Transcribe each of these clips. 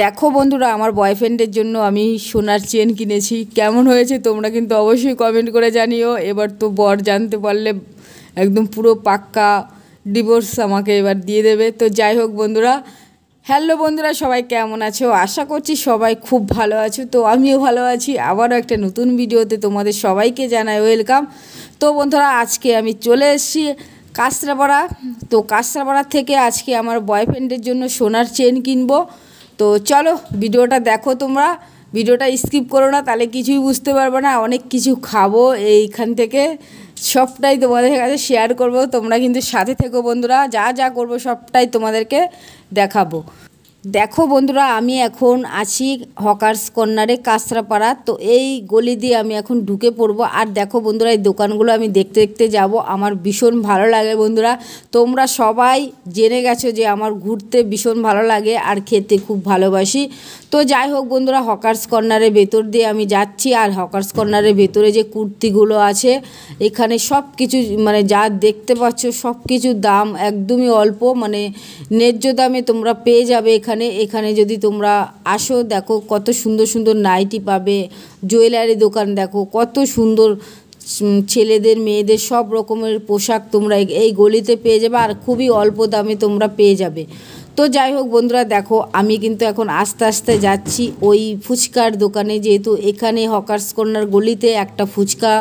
দেখো বন্ধুরা আমার বয়ফ্রেন্ডের জন্য আমি সোনার চেন কিনেছি কেমন হয়েছে তোমরা কিন্তু অবশ্যই কমেন্ট করে জানিও এবার তো বর জানতে পারলে একদম পুরো পাক্কা ডিভোর্স আমাকে এবার দিয়ে দেবে তো যাই হোক বন্ধুরা হ্যালো বন্ধুরা সবাই কেমন আছো আশা করছি সবাই খুব ভালো আছো তো আমিও ভালো আছি আবারও একটা নতুন ভিডিওতে তোমাদের সবাইকে জানাই ওয়েলকাম তো বন্ধুরা আজকে আমি চলে এসেছি কাঁচরাপাড়া তো কাঁচরাপাড়া থেকে আজকে আমার বয়ফ্রেন্ডের জন্য সোনার চেন কিনবো তো চলো ভিডিওটা দেখো তোমরা ভিডিওটা স্কিপ করো না তাহলে কিছুই বুঝতে পারবো না অনেক কিছু খাবো এইখান থেকে সবটাই তোমাদের কাছে শেয়ার করব তোমরা কিন্তু সাথে থেকো বন্ধুরা যা যা করবো সবটাই তোমাদেরকে দেখাবো দেখো বন্ধুরা আমি এখন আছি হকার্স কর্নারে কাঁচরাপাড়া তো এই গলি দিয়ে আমি এখন ঢুকে পড়ব আর দেখো বন্ধুরা এই দোকানগুলো আমি দেখতে দেখতে যাব আমার ভীষণ ভালো লাগে বন্ধুরা তোমরা সবাই জেনে গেছো যে আমার ঘুরতে ভীষণ ভালো লাগে আর খেতে খুব ভালোবাসি তো যাই হোক বন্ধুরা হকার্স কর্নারের ভেতর দিয়ে আমি যাচ্ছি আর হকার্স কর্নারের ভেতরে যে কুর্তিগুলো আছে এখানে সব কিছু মানে যা দেখতে পাচ্ছ সব কিছু দাম একদমই অল্প মানে ন্যায্য দামে তোমরা পেয়ে যাবে এখানে এখানে এখানে যদি তোমরা আসো দেখো কত সুন্দর সুন্দর নাইটি পাবে জুয়েলারি দোকান দেখো কত সুন্দর ছেলেদের মেয়েদের সব রকমের পোশাক তোমরা এই গলিতে পেয়ে যাবে আর খুবই অল্প দামে তোমরা পেয়ে যাবে তো যাই হোক বন্ধুরা দেখো আমি কিন্তু এখন আস্তে আস্তে যাচ্ছি ওই ফুচকার দোকানে যেহেতু এখানে হকার্স কর্নার গলিতে একটা ফুচকা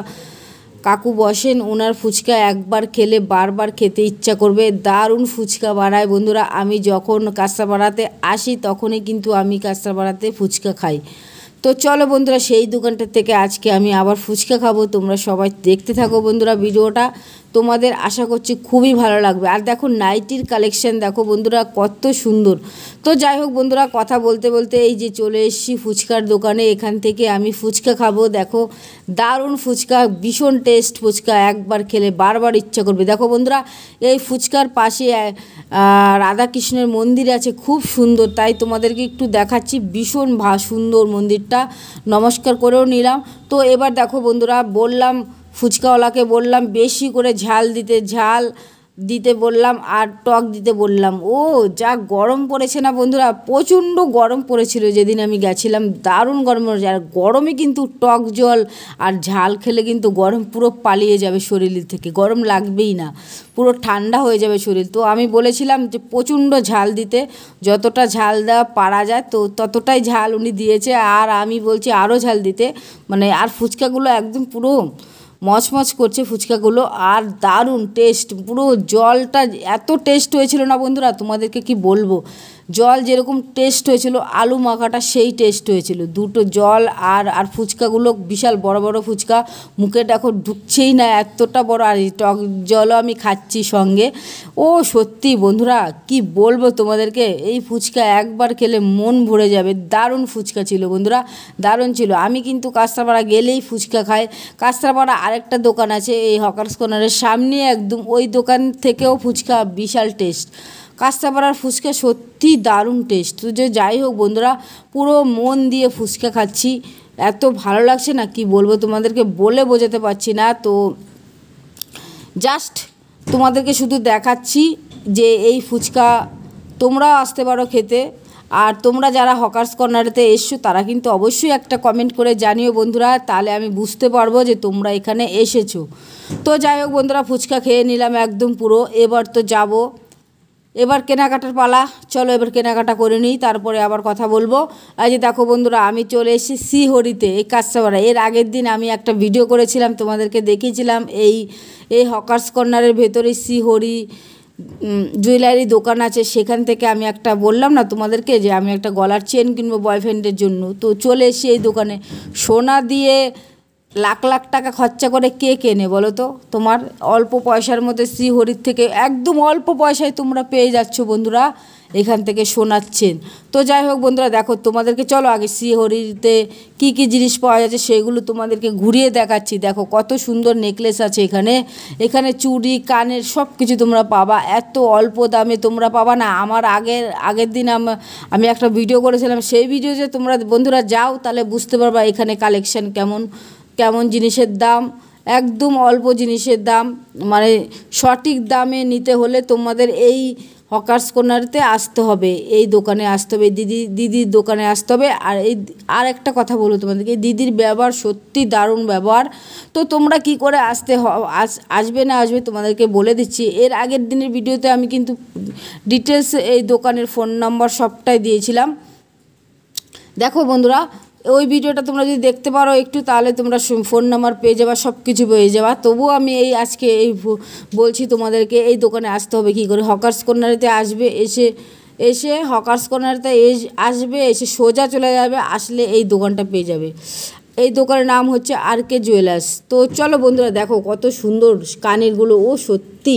কাকু বসেন ওনার ফুচকা একবার খেলে বারবার খেতে ইচ্ছা করবে দারুণ ফুচকা বাড়ায় বন্ধুরা আমি যখন বাড়াতে আসি তখনই কিন্তু আমি বাড়াতে ফুচকা খাই তো চলো বন্ধুরা সেই দোকানটা থেকে আজকে আমি আবার ফুচকা খাবো তোমরা সবাই দেখতে থাকো বন্ধুরা ভিডিওটা তোমাদের আশা করছি খুবই ভালো লাগবে আর দেখো নাইটির কালেকশান দেখো বন্ধুরা কত সুন্দর তো যাই হোক বন্ধুরা কথা বলতে বলতে এই যে চলে এসেছি ফুচকার দোকানে এখান থেকে আমি ফুচকা খাবো দেখো দারুণ ফুচকা ভীষণ টেস্ট ফুচকা একবার খেলে বারবার ইচ্ছা করবে দেখো বন্ধুরা এই ফুচকার পাশে রাধাকৃষ্ণের মন্দির আছে খুব সুন্দর তাই তোমাদেরকে একটু দেখাচ্ছি ভীষণ ভা সুন্দর মন্দিরটা হাতটা নমস্কার করেও নিলাম তো এবার দেখো বন্ধুরা বললাম ফুচকাওয়ালাকে বললাম বেশি করে ঝাল দিতে ঝাল দিতে বললাম আর টক দিতে বললাম ও যা গরম পড়েছে না বন্ধুরা প্রচণ্ড গরম পড়েছিল যেদিন আমি গেছিলাম দারুণ গরম পড়েছে আর গরমে কিন্তু টক জল আর ঝাল খেলে কিন্তু গরম পুরো পালিয়ে যাবে শরীর থেকে গরম লাগবেই না পুরো ঠান্ডা হয়ে যাবে শরীর তো আমি বলেছিলাম যে প্রচণ্ড ঝাল দিতে যতটা ঝাল দেওয়া পারা যায় তো ততটাই ঝাল উনি দিয়েছে আর আমি বলছি আরও ঝাল দিতে মানে আর ফুচকাগুলো একদম পুরো মচমচ করছে ফুচকাগুলো আর দারুণ টেস্ট পুরো জলটা এত টেস্ট হয়েছিল না বন্ধুরা তোমাদেরকে কি বলবো জল যেরকম টেস্ট হয়েছিল আলু মাখাটা সেই টেস্ট হয়েছিল দুটো জল আর আর ফুচকাগুলো বিশাল বড় বড় ফুচকা মুখে দেখো ঢুকছেই না এতটা বড় আর টক জলও আমি খাচ্ছি সঙ্গে ও সত্যি বন্ধুরা কি বলবো তোমাদেরকে এই ফুচকা একবার খেলে মন ভরে যাবে দারুণ ফুচকা ছিল বন্ধুরা দারুণ ছিল আমি কিন্তু কাস্তাপাড়া গেলেই ফুচকা খাই কাস্তাপাড়া আর আরেকটা দোকান আছে এই হকার্স কর্নারের সামনে একদম ওই দোকান থেকেও ফুচকা বিশাল টেস্ট কাস্তাপাড়ার ফুচকা সত্যি দারুণ টেস্ট তো যে যাই হোক বন্ধুরা পুরো মন দিয়ে ফুচকা খাচ্ছি এত ভালো লাগছে না কি বলবো তোমাদেরকে বলে বোঝাতে পারছি না তো জাস্ট তোমাদেরকে শুধু দেখাচ্ছি যে এই ফুচকা তোমরাও আসতে পারো খেতে আর তোমরা যারা হকার্স কর্নারেতে এসছো তারা কিন্তু অবশ্যই একটা কমেন্ট করে জানিও বন্ধুরা তাহলে আমি বুঝতে পারবো যে তোমরা এখানে এসেছো তো যাই হোক বন্ধুরা ফুচকা খেয়ে নিলাম একদম পুরো এবার তো যাব এবার কেনাকাটার পালা চলো এবার কেনাকাটা করে নিই তারপরে আবার কথা বলবো আজ যে দেখো বন্ধুরা আমি চলে এসেছি শ্রীহরিতে এই কাজসাবাড়া এর আগের দিন আমি একটা ভিডিও করেছিলাম তোমাদেরকে দেখিয়েছিলাম এই এই হকার্স কর্নারের ভেতরে শ্রীহরি জুয়েলারি দোকান আছে সেখান থেকে আমি একটা বললাম না তোমাদেরকে যে আমি একটা গলার চেন কিনবো বয়ফ্রেন্ডের জন্য তো চলে এসে এই দোকানে সোনা দিয়ে লাখ লাখ টাকা খরচা করে কে কেনে বলো তো তোমার অল্প পয়সার মধ্যে শ্রীহরির থেকে একদম অল্প পয়সায় তোমরা পেয়ে যাচ্ছ বন্ধুরা এখান থেকে শোনাচ্ছেন তো যাই হোক বন্ধুরা দেখো তোমাদেরকে চলো আগে শ্রীহরিতে কি কি জিনিস পাওয়া যাচ্ছে সেগুলো তোমাদেরকে ঘুরিয়ে দেখাচ্ছি দেখো কত সুন্দর নেকলেস আছে এখানে এখানে চুড়ি কানের সব কিছু তোমরা পাবা এত অল্প দামে তোমরা পাবা না আমার আগের আগের দিন আমি একটা ভিডিও করেছিলাম সেই ভিডিও যে তোমরা বন্ধুরা যাও তাহলে বুঝতে পারবা এখানে কালেকশন কেমন কেমন জিনিসের দাম একদম অল্প জিনিসের দাম মানে সঠিক দামে নিতে হলে তোমাদের এই হকার্স কর্নারতে আসতে হবে এই দোকানে আসতে হবে দিদি দিদির দোকানে আসতে হবে আর এই আর একটা কথা বলবো তোমাদেরকে দিদির ব্যবহার সত্যি দারুণ ব্যবহার তো তোমরা কি করে আসতে আসবে না আসবে তোমাদেরকে বলে দিচ্ছি এর আগের দিনের ভিডিওতে আমি কিন্তু ডিটেলস এই দোকানের ফোন নম্বর সবটাই দিয়েছিলাম দেখো বন্ধুরা ওই ভিডিওটা তোমরা যদি দেখতে পারো একটু তাহলে তোমরা ফোন নাম্বার পেয়ে যাবা সব কিছু পেয়ে যাবা তবুও আমি এই আজকে এই বলছি তোমাদেরকে এই দোকানে আসতে হবে কি করে হকার্স কর্নারেতে আসবে এসে এসে হকার্স কর্নারতে আসবে এসে সোজা চলে যাবে আসলে এই দোকানটা পেয়ে যাবে এই দোকানের নাম হচ্ছে আর কে জুয়েলার্স তো চলো বন্ধুরা দেখো কত সুন্দর কানেরগুলো ও সত্যি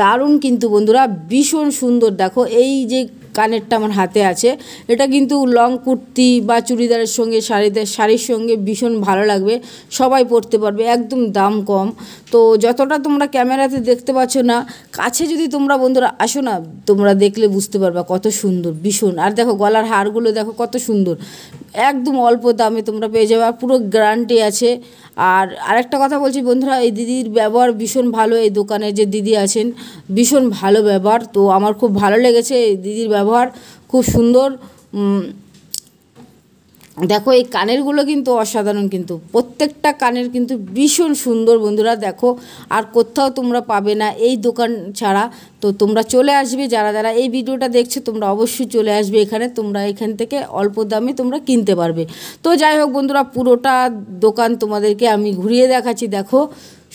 দারুণ কিন্তু বন্ধুরা ভীষণ সুন্দর দেখো এই যে কানেরটা আমার হাতে আছে এটা কিন্তু লং কুর্তি বা চুড়িদারের সঙ্গে শাড়িতে শাড়ির সঙ্গে ভীষণ ভালো লাগবে সবাই পরতে পারবে একদম দাম কম তো যতটা তোমরা ক্যামেরাতে দেখতে পাচ্ছ না কাছে যদি তোমরা বন্ধুরা আসো না তোমরা দেখলে বুঝতে পারবা কত সুন্দর ভীষণ আর দেখো গলার হারগুলো দেখো কত সুন্দর একদম অল্প দামে তোমরা পেয়ে যাবে আর পুরো গ্যারান্টি আছে আর আরেকটা কথা বলছি বন্ধুরা এই দিদির ব্যবহার ভীষণ ভালো এই দোকানে যে দিদি আছেন ভীষণ ভালো ব্যবহার তো আমার খুব ভালো লেগেছে এই দিদির ব্যবহার খুব সুন্দর দেখো এই কানেরগুলো কিন্তু অসাধারণ কিন্তু প্রত্যেকটা কানের কিন্তু ভীষণ সুন্দর বন্ধুরা দেখো আর কোথাও তোমরা পাবে না এই দোকান ছাড়া তো তোমরা চলে আসবে যারা যারা এই ভিডিওটা দেখছো তোমরা অবশ্যই চলে আসবে এখানে তোমরা এখান থেকে অল্প দামে তোমরা কিনতে পারবে তো যাই হোক বন্ধুরা পুরোটা দোকান তোমাদেরকে আমি ঘুরিয়ে দেখাচ্ছি দেখো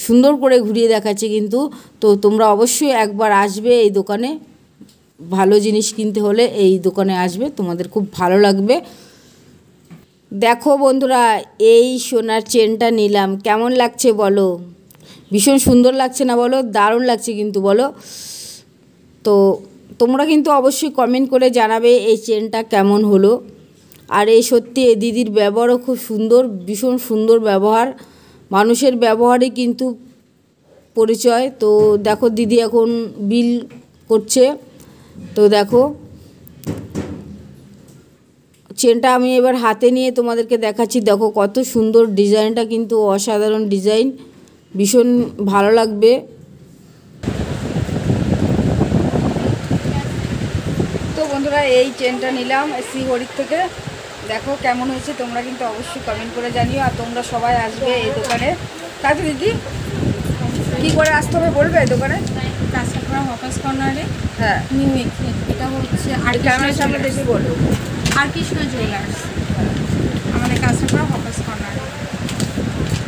সুন্দর করে ঘুরিয়ে দেখাচ্ছি কিন্তু তো তোমরা অবশ্যই একবার আসবে এই দোকানে ভালো জিনিস কিনতে হলে এই দোকানে আসবে তোমাদের খুব ভালো লাগবে দেখো বন্ধুরা এই সোনার চেনটা নিলাম কেমন লাগছে বলো ভীষণ সুন্দর লাগছে না বলো দারুণ লাগছে কিন্তু বলো তো তোমরা কিন্তু অবশ্যই কমেন্ট করে জানাবে এই চেনটা কেমন হলো আর এই সত্যি এ দিদির ব্যবহারও খুব সুন্দর ভীষণ সুন্দর ব্যবহার মানুষের ব্যবহারে কিন্তু পরিচয় তো দেখো দিদি এখন বিল করছে তো দেখো চেনটা আমি এবার হাতে নিয়ে তোমাদেরকে দেখাচ্ছি দেখো কত সুন্দর ডিজাইনটা কিন্তু অসাধারণ ডিজাইন ভীষণ ভালো লাগবে তো বন্ধুরা এই চেনটা নিলাম শ্রীহরির থেকে দেখো কেমন হয়েছে তোমরা কিন্তু অবশ্যই কমেন্ট করে জানিও আর তোমরা সবাই আসবে এই দোকানে তাই তো দিদি কি করে আসতে হবে বলবে এই দোকানে হ্যাঁ এটা হচ্ছে আর সামনে বলবো আর কৃষ্ণ জুয়েলার্স আমাদের কাস্টমার হকাস কর্নার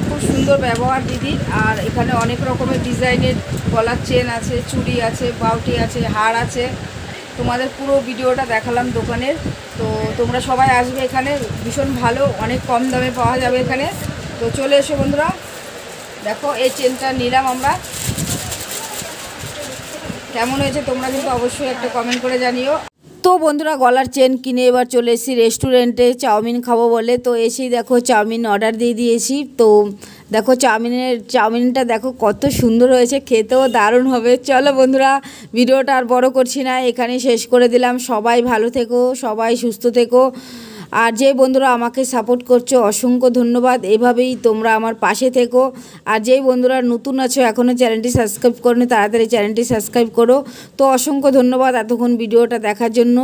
খুব সুন্দর ব্যবহার দিদি আর এখানে অনেক রকমের ডিজাইনের গলার চেন আছে চুড়ি আছে বাউটি আছে হার আছে তোমাদের পুরো ভিডিওটা দেখালাম দোকানের তো তোমরা সবাই আসবে এখানে ভীষণ ভালো অনেক কম দামে পাওয়া যাবে এখানে তো চলে এসো বন্ধুরা দেখো এই চেনটা নিলাম আমরা কেমন হয়েছে তোমরা কিন্তু অবশ্যই একটা কমেন্ট করে জানিও তো বন্ধুরা গলার চেন কিনে এবার চলে এসেছি রেস্টুরেন্টে চাউমিন খাবো বলে তো এসেই দেখো চাউমিন অর্ডার দিয়ে দিয়েছি তো দেখো চাউমিনের চাউমিনটা দেখো কত সুন্দর হয়েছে খেতেও দারুণ হবে চলো বন্ধুরা ভিডিওটা আর বড় করছি না এখানে শেষ করে দিলাম সবাই ভালো থেকো সবাই সুস্থ থেকো আর যে বন্ধুরা আমাকে সাপোর্ট করছো অসংখ্য ধন্যবাদ এভাবেই তোমরা আমার পাশে থেকো আর যেই বন্ধুরা নতুন আছো এখনও চ্যানেলটি সাবস্ক্রাইব করো তাড়াতাড়ি চ্যানেলটি সাবস্ক্রাইব করো তো অসংখ্য ধন্যবাদ এতক্ষণ ভিডিওটা দেখার জন্য